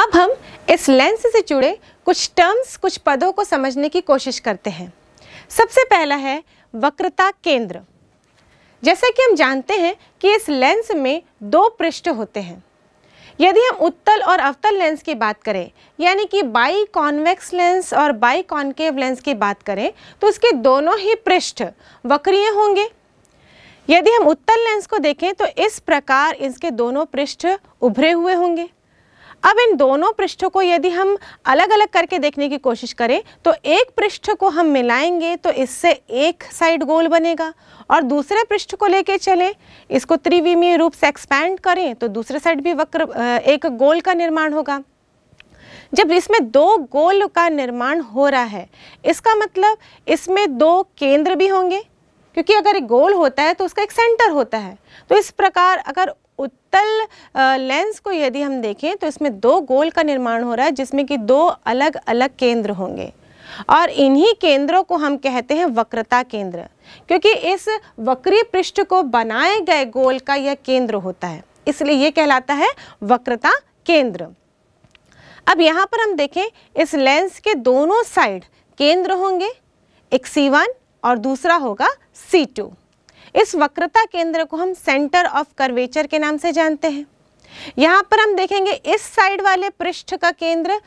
अब हम इस लेंस से जुड़े कुछ टर्म्स कुछ पदों को समझने की कोशिश करते हैं सबसे पहला है वक्रता केंद्र जैसा कि हम जानते हैं कि इस लेंस में दो पृष्ठ होते हैं यदि हम उत्तल और अवतल लेंस की बात करें यानी कि बाई कॉन्वेक्स लेंस और बाई कॉन्केव लेंस की बात करें तो उसके दोनों ही पृष्ठ वक्रीय होंगे यदि हम उत्तल लेंस को देखें तो इस प्रकार इसके दोनों पृष्ठ उभरे हुए होंगे अब इन दोनों पृष्ठों को यदि हम अलग अलग करके देखने की कोशिश करें तो एक पृष्ठ को हम मिलाएंगे तो इससे एक साइड गोल बनेगा और दूसरे पृष्ठ को लेके चले इसको त्रिविमीय रूप से एक्सपैंड करें तो दूसरे साइड भी वक्र एक गोल का निर्माण होगा जब इसमें दो गोल का निर्माण हो रहा है इसका मतलब इसमें दो केंद्र भी होंगे क्योंकि अगर एक गोल होता है तो उसका एक सेंटर होता है तो इस प्रकार अगर उत्तल लेंस को यदि हम देखें तो इसमें दो गोल का निर्माण हो रहा है जिसमें कि दो अलग अलग केंद्र होंगे और इन्हीं केंद्रों को हम कहते हैं वक्रता केंद्र क्योंकि इस वक्री पृष्ठ को बनाए गए गोल का यह केंद्र होता है इसलिए यह कहलाता है वक्रता केंद्र अब यहां पर हम देखें इस लेंस के दोनों साइड केंद्र होंगे एक सी वन और दूसरा होगा सी टू इस वक्रता केंद्र को हम सेंटर ऑफ कर्वेचर के नाम से जानते हैं यहाँ पर हम देखेंगे इस साइड वाले पृष्ठ का केंद्र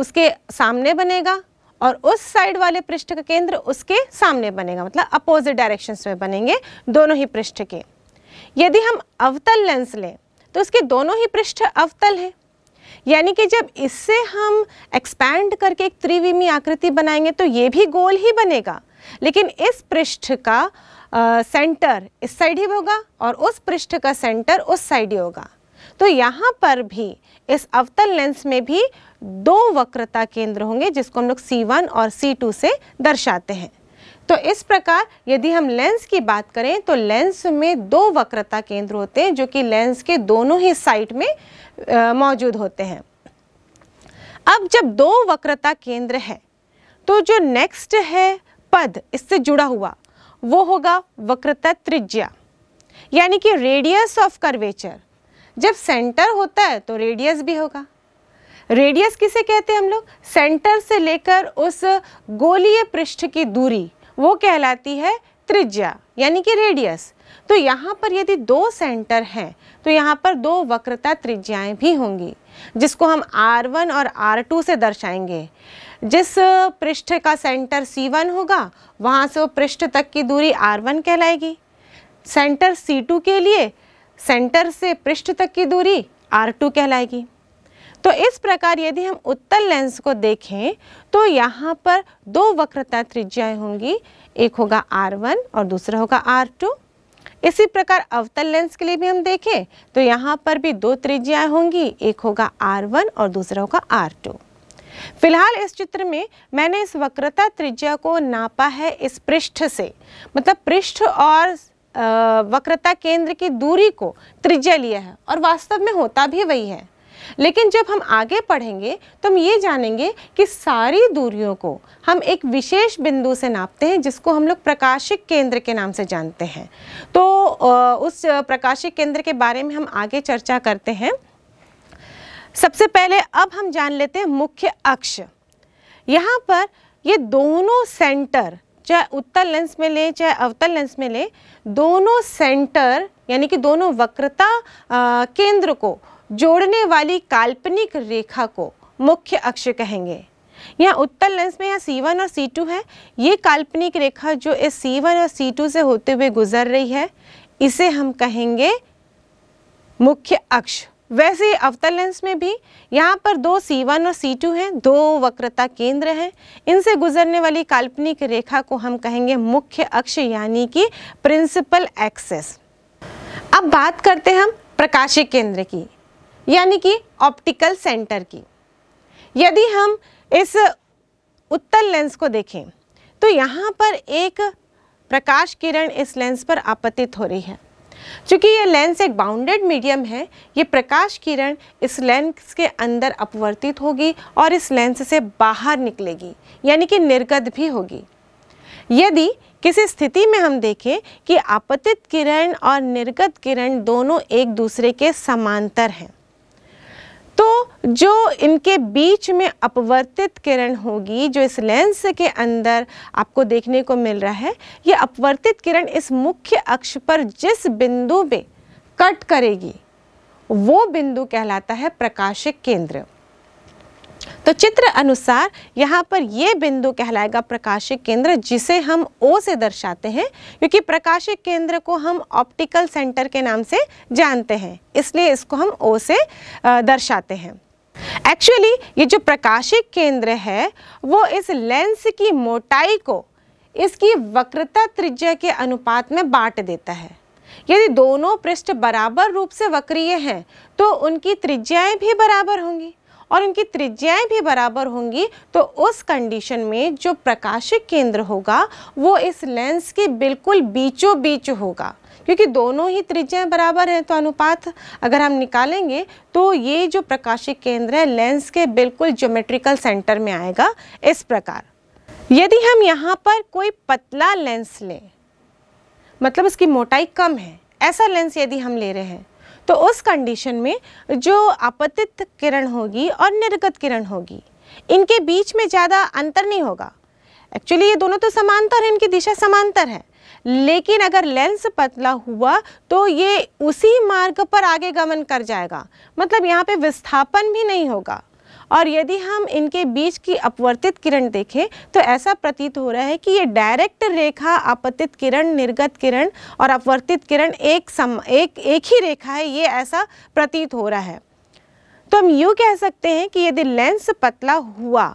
उसके सामने बनेगा और उस साइड वाले पृष्ठ का केंद्र उसके सामने बनेगा मतलब अपोजिट डायरेक्शंस में बनेंगे दोनों ही पृष्ठ के यदि हम अवतल लेंस लें तो उसके दोनों ही पृष्ठ अवतल हैं यानी कि जब इससे हम एक्सपैंड करके एक त्रिविमी आकृति बनाएंगे तो ये भी गोल ही बनेगा लेकिन इस पृष्ठ का सेंटर इस साइड ही होगा और उस पृष्ठ का सेंटर उस साइड ही होगा तो यहाँ पर भी इस अवतल लेंस में भी दो वक्रता केंद्र होंगे जिसको हम लोग C1 और C2 से दर्शाते हैं तो इस प्रकार यदि हम लेंस की बात करें तो लेंस में दो वक्रता केंद्र होते हैं जो कि लेंस के दोनों ही साइड में मौजूद होते हैं अब जब दो वक्रता केंद्र है तो जो नेक्स्ट है पद इससे जुड़ा हुआ वो होगा वक्रता त्रिज्या यानी कि रेडियस ऑफ कर्वेचर जब सेंटर होता है तो रेडियस भी होगा रेडियस किसे कहते हैं हम लोग सेंटर से लेकर उस गोलीय पृष्ठ की दूरी वो कहलाती है त्रिज्या यानी कि रेडियस तो यहाँ पर यदि दो सेंटर हैं तो यहाँ पर दो वक्रता त्रिज्याएं भी होंगी जिसको हम R1 और R2 से दर्शाएंगे जिस पृष्ठ का सेंटर C1 होगा वहाँ से वो पृष्ठ तक की दूरी R1 कहलाएगी सेंटर C2 के लिए सेंटर से पृष्ठ तक की दूरी R2 कहलाएगी तो इस प्रकार यदि हम उत्तल लेंस को देखें तो यहाँ पर दो वक्रता त्रिज्याएँ होंगी एक होगा R1 और दूसरा होगा R2 इसी प्रकार अवतल लेंस के लिए भी हम देखें तो यहाँ पर भी दो त्रिज्याएँ होंगी एक होगा R1 और दूसरा होगा R2 फिलहाल इस चित्र में मैंने इस वक्रता त्रिज्या को नापा है इस पृष्ठ से मतलब पृष्ठ और वक्रता केंद्र की दूरी को त्रिज्या लिया है और वास्तव में होता भी वही है लेकिन जब हम आगे पढ़ेंगे तो हम ये जानेंगे कि सारी दूरियों को हम एक विशेष बिंदु से नापते हैं जिसको हम लोग प्रकाशिक केंद्र के नाम से जानते हैं तो उस प्रकाशिक केंद्र के बारे में हम आगे चर्चा करते हैं सबसे पहले अब हम जान लेते हैं मुख्य अक्ष यहाँ पर ये दोनों सेंटर चाहे उत्तर लेंस में लें चाहे अवतल लेंस में लें दोनों सेंटर यानी कि दोनों वक्रता आ, केंद्र को जोड़ने वाली काल्पनिक रेखा को मुख्य अक्ष कहेंगे यहाँ उत्तर लेंस में यहाँ C1 और C2 है ये काल्पनिक रेखा जो इस C1 और C2 से होते हुए गुजर रही है इसे हम कहेंगे मुख्य अक्ष वैसे ही अवतल लेंस में भी यहाँ पर दो C1 और C2 हैं दो वक्रता केंद्र हैं इनसे गुजरने वाली काल्पनिक रेखा को हम कहेंगे मुख्य अक्ष यानी कि प्रिंसिपल एक्सेस अब बात करते हैं हम प्रकाशिक केंद्र की यानी कि ऑप्टिकल सेंटर की यदि हम इस उत्तल लेंस को देखें तो यहाँ पर एक प्रकाश किरण इस लेंस पर आपतित हो रही है चूँकि ये लेंस एक बाउंडेड मीडियम है ये प्रकाश किरण इस लेंस के अंदर अपवर्तित होगी और इस लेंस से बाहर निकलेगी यानी कि निर्गत भी होगी यदि किसी स्थिति में हम देखें कि आपतित किरण और निर्गत किरण दोनों एक दूसरे के समांतर हैं तो जो इनके बीच में अपवर्तित किरण होगी जो इस लेंस के अंदर आपको देखने को मिल रहा है ये अपवर्तित किरण इस मुख्य अक्ष पर जिस बिंदु में कट करेगी वो बिंदु कहलाता है प्रकाशिक केंद्र तो चित्र अनुसार यहाँ पर ये बिंदु कहलाएगा प्रकाशिक केंद्र जिसे हम ओ से दर्शाते हैं क्योंकि प्रकाशिक केंद्र को हम ऑप्टिकल सेंटर के नाम से जानते हैं इसलिए इसको हम ओ से दर्शाते हैं एक्चुअली ये जो प्रकाशिक केंद्र है वो इस लेंस की मोटाई को इसकी वक्रता त्रिज्या के अनुपात में बांट देता है यदि दोनों पृष्ठ बराबर रूप से वक्रीय हैं तो उनकी त्रिज्याएं भी बराबर होंगी और उनकी त्रिज्याएं भी बराबर होंगी तो उस कंडीशन में जो प्रकाशिक केंद्र होगा वो इस लेंस के बिल्कुल बीचों बीच होगा क्योंकि दोनों ही त्रिज्याएं बराबर हैं तो अनुपात अगर हम निकालेंगे तो ये जो प्रकाशिक केंद्र है लेंस के बिल्कुल ज्योमेट्रिकल सेंटर में आएगा इस प्रकार यदि हम यहाँ पर कोई पतला लेंस लें मतलब उसकी मोटाई कम है ऐसा लेंस यदि हम ले रहे हैं तो उस कंडीशन में जो आपतित किरण होगी और निर्गत किरण होगी इनके बीच में ज़्यादा अंतर नहीं होगा एक्चुअली ये दोनों तो समांतर हैं इनकी दिशा समांतर है लेकिन अगर लेंस पतला हुआ तो ये उसी मार्ग पर आगे गमन कर जाएगा मतलब यहाँ पे विस्थापन भी नहीं होगा और यदि हम इनके बीच की अपवर्तित किरण देखें तो ऐसा प्रतीत हो रहा है कि ये डायरेक्ट रेखा आपतित किरण निर्गत किरण और अपवर्तित किरण एक सम एक एक ही रेखा है ये ऐसा प्रतीत हो रहा है तो हम यूँ कह सकते हैं कि यदि लेंस पतला हुआ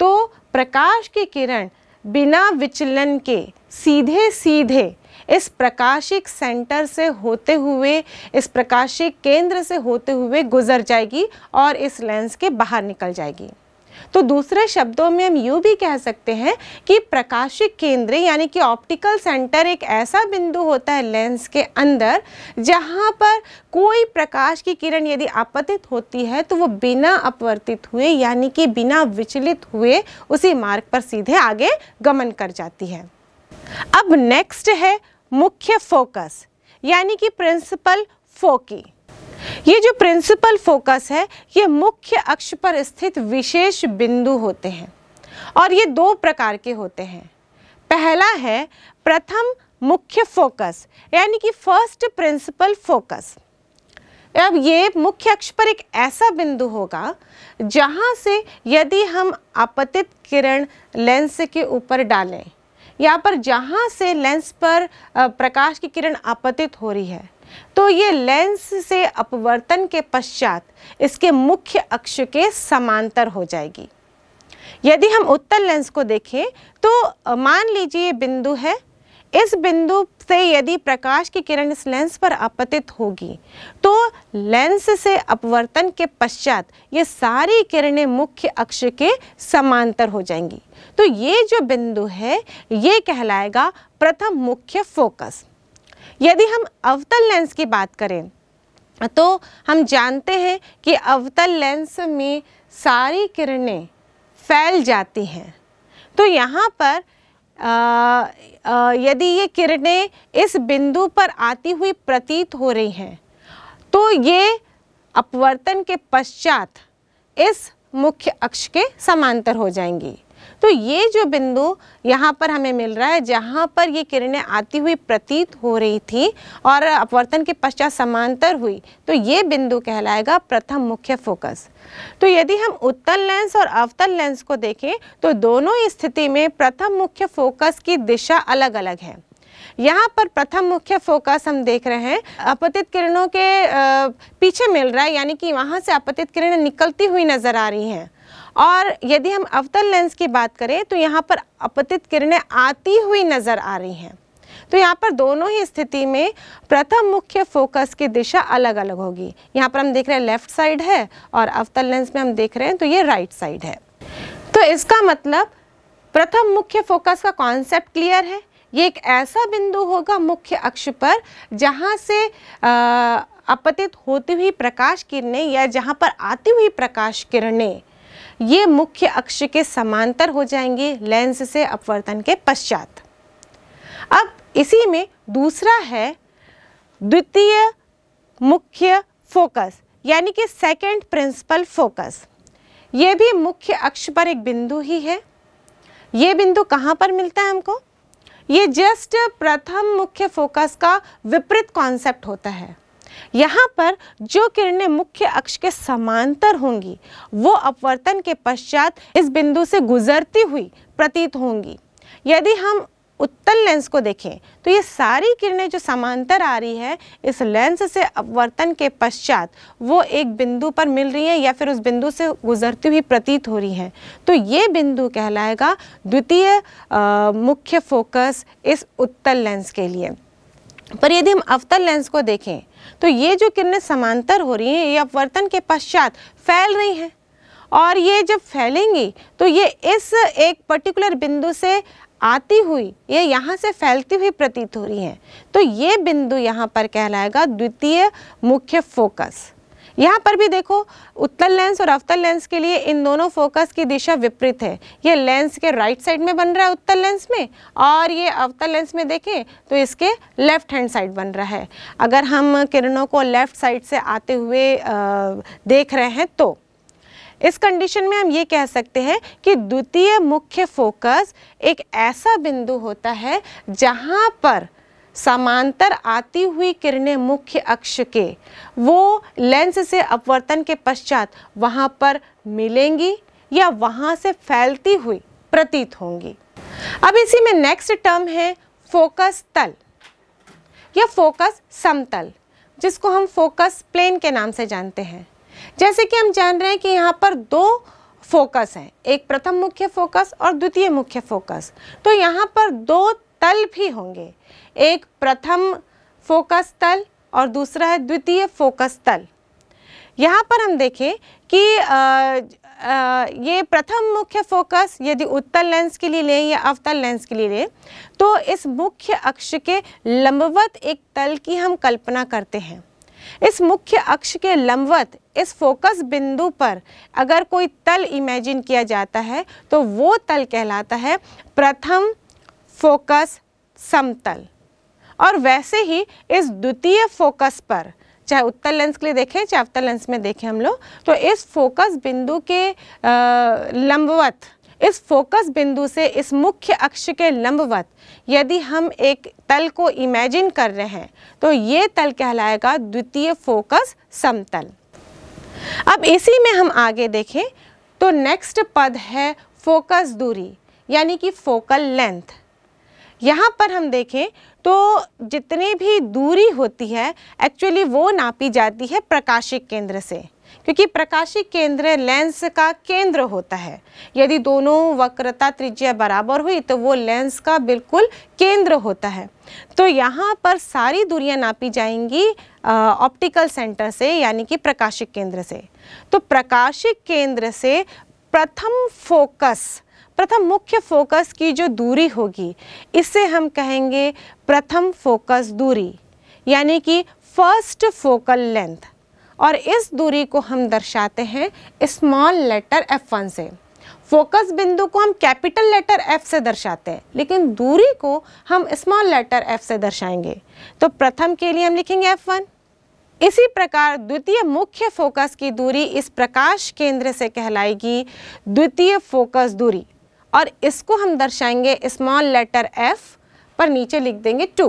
तो प्रकाश की किरण बिना विचलन के सीधे सीधे इस प्रकाशिक सेंटर से होते हुए इस प्रकाशिक केंद्र से होते हुए गुजर जाएगी और इस लेंस के बाहर निकल जाएगी तो दूसरे शब्दों में हम यूँ भी कह सकते हैं कि प्रकाशिक केंद्र यानी कि ऑप्टिकल सेंटर एक ऐसा बिंदु होता है लेंस के अंदर जहाँ पर कोई प्रकाश की किरण यदि आपतित होती है तो वो बिना अपवर्तित हुए यानी कि बिना विचलित हुए उसी मार्ग पर सीधे आगे गमन कर जाती है अब नेक्स्ट है मुख्य फोकस यानी कि प्रिंसिपल फोकी ये जो प्रिंसिपल फोकस है ये मुख्य अक्ष पर स्थित विशेष बिंदु होते हैं और ये दो प्रकार के होते हैं पहला है प्रथम मुख्य फोकस यानी कि फर्स्ट प्रिंसिपल फोकस अब ये मुख्य अक्ष पर एक ऐसा बिंदु होगा जहाँ से यदि हम आपतित किरण लेंस के ऊपर डालें यहाँ पर जहाँ से लेंस पर प्रकाश की किरण आपतित हो रही है तो ये लेंस से अपवर्तन के पश्चात इसके मुख्य अक्ष के समांतर हो जाएगी यदि हम उत्तल लेंस को देखें तो मान लीजिए बिंदु है इस बिंदु से यदि प्रकाश की किरण इस लेंस पर आपतित होगी तो लेंस से अपवर्तन के पश्चात ये सारी किरणें मुख्य अक्ष के समांतर हो जाएंगी तो ये जो बिंदु है ये कहलाएगा प्रथम मुख्य फोकस यदि हम अवतल लेंस की बात करें तो हम जानते हैं कि अवतल लेंस में सारी किरणें फैल जाती हैं तो यहाँ पर यदि ये किरणें इस बिंदु पर आती हुई प्रतीत हो रही हैं तो ये अपवर्तन के पश्चात इस मुख्य अक्ष के समांतर हो जाएंगी तो ये जो बिंदु यहाँ पर हमें मिल रहा है जहाँ पर ये किरणें आती हुई प्रतीत हो रही थी और अपवर्तन के पश्चात समांतर हुई तो ये बिंदु कहलाएगा प्रथम मुख्य फोकस तो यदि हम उत्तल लेंस और अवतल लेंस को देखें तो दोनों स्थिति में प्रथम मुख्य फोकस की दिशा अलग अलग है यहाँ पर प्रथम मुख्य फोकस हम देख रहे हैं अपतित किरणों के पीछे मिल रहा है यानी कि वहाँ से अपतित किरणें निकलती हुई नजर आ रही हैं और यदि हम अवतल लेंस की बात करें तो यहाँ पर अपतित किरणें आती हुई नज़र आ रही हैं तो यहाँ पर दोनों ही स्थिति में प्रथम मुख्य फोकस की दिशा अलग अलग होगी यहाँ पर हम देख रहे हैं लेफ्ट साइड है और अवतल लेंस में हम देख रहे हैं तो ये राइट साइड है तो इसका मतलब प्रथम मुख्य फोकस का कॉन्सेप्ट क्लियर है ये एक ऐसा बिंदु होगा मुख्य अक्ष पर जहाँ से आ, अपतित होती हुई प्रकाश किरणें या जहाँ पर आती हुई प्रकाश किरणें ये मुख्य अक्ष के समांतर हो जाएंगे लेंस से अपवर्तन के पश्चात अब इसी में दूसरा है द्वितीय मुख्य फोकस यानी कि सेकंड प्रिंसिपल फोकस ये भी मुख्य अक्ष पर एक बिंदु ही है ये बिंदु कहाँ पर मिलता है हमको ये जस्ट प्रथम मुख्य फोकस का विपरीत कॉन्सेप्ट होता है यहाँ पर जो किरणें मुख्य अक्ष के समांतर होंगी वो अपवर्तन के पश्चात इस बिंदु से गुजरती हुई प्रतीत होंगी यदि हम उत्तल लेंस को देखें तो ये सारी किरणें जो समांतर आ रही है इस लेंस से अपवर्तन के पश्चात वो एक बिंदु पर मिल रही हैं या फिर उस बिंदु से गुजरती हुई प्रतीत हो रही हैं तो ये बिंदु कहलाएगा द्वितीय मुख्य फोकस इस उत्तल लेंस के लिए पर यदि हम अवतल लेंस को देखें तो ये जो किरणें समांतर हो रही हैं ये अपवर्तन के पश्चात फैल रही हैं और ये जब फैलेंगी तो ये इस एक पर्टिकुलर बिंदु से आती हुई ये यहाँ से फैलती हुई प्रतीत हो रही हैं तो ये बिंदु यहाँ पर कहलाएगा द्वितीय मुख्य फोकस यहाँ पर भी देखो उत्तल लेंस और अवतल लेंस के लिए इन दोनों फोकस की दिशा विपरीत है ये लेंस के राइट साइड में बन रहा है उत्तल लेंस में और ये अवतल लेंस में देखें तो इसके लेफ्ट हैंड साइड बन रहा है अगर हम किरणों को लेफ्ट साइड से आते हुए देख रहे हैं तो इस कंडीशन में हम ये कह सकते हैं कि द्वितीय मुख्य फोकस एक ऐसा बिंदु होता है जहाँ पर समांतर आती हुई किरणें मुख्य अक्ष के वो लेंस से अपवर्तन के पश्चात वहाँ पर मिलेंगी या वहाँ से फैलती हुई प्रतीत होंगी अब इसी में नेक्स्ट टर्म है फोकस तल या फोकस समतल जिसको हम फोकस प्लेन के नाम से जानते हैं जैसे कि हम जान रहे हैं कि यहाँ पर दो फोकस हैं एक प्रथम मुख्य फोकस और द्वितीय मुख्य फोकस तो यहाँ पर दो तल भी होंगे एक प्रथम फोकस तल और दूसरा है द्वितीय फोकस तल यहाँ पर हम देखें कि आ, आ, ये प्रथम मुख्य फोकस यदि उत्तल लेंस के लिए लें या अवतल लेंस के लिए लें तो इस मुख्य अक्ष के लंबवत एक तल की हम कल्पना करते हैं इस मुख्य अक्ष के लंबवत इस फोकस बिंदु पर अगर कोई तल इमेजिन किया जाता है तो वो तल कहलाता है प्रथम फोकस समतल और वैसे ही इस द्वितीय फोकस पर चाहे उत्तर लेंस के लिए देखें चाहे अवतर लेंस में देखें हम लोग तो इस फोकस बिंदु के लंबवत इस फोकस बिंदु से इस मुख्य अक्ष के लंबवत यदि हम एक तल को इमेजिन कर रहे हैं तो ये तल कहलाएगा द्वितीय फोकस समतल अब इसी में हम आगे देखें तो नेक्स्ट पद है फोकस दूरी यानी कि फोकल लेंथ यहाँ पर हम देखें तो जितनी भी दूरी होती है एक्चुअली वो नापी जाती है प्रकाशिक केंद्र से क्योंकि प्रकाशिक केंद्र लेंस का केंद्र होता है यदि दोनों वक्रता त्रिज्या बराबर हुई तो वो लेंस का बिल्कुल केंद्र होता है तो यहाँ पर सारी दूरियाँ नापी जाएंगी ऑप्टिकल सेंटर से यानी कि प्रकाशिक केंद्र से तो प्रकाशिक केंद्र से प्रथम फोकस प्रथम मुख्य फोकस की जो दूरी होगी इससे हम कहेंगे प्रथम फोकस दूरी यानी कि फर्स्ट फोकल लेंथ और इस दूरी को हम दर्शाते हैं स्मॉल लेटर F1 से फोकस बिंदु को हम कैपिटल लेटर F से दर्शाते हैं लेकिन दूरी को हम स्मॉल लेटर F से दर्शाएंगे तो प्रथम के लिए हम लिखेंगे F1 इसी प्रकार द्वितीय मुख्य फोकस की दूरी इस प्रकाश केंद्र से कहलाएगी द्वितीय फोकस दूरी और इसको हम दर्शाएंगे स्मॉल लेटर एफ पर नीचे लिख देंगे टू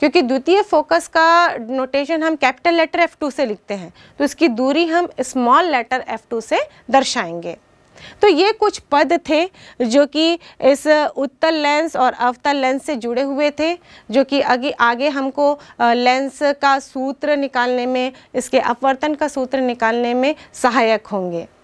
क्योंकि द्वितीय फोकस का नोटेशन हम कैपिटल लेटर एफ टू से लिखते हैं तो इसकी दूरी हम स्मॉल लेटर एफ टू से दर्शाएंगे तो ये कुछ पद थे जो कि इस उत्तल लेंस और अवतल लेंस से जुड़े हुए थे जो कि आगे आगे हमको लेंस का सूत्र निकालने में इसके अपवर्तन का सूत्र निकालने में सहायक होंगे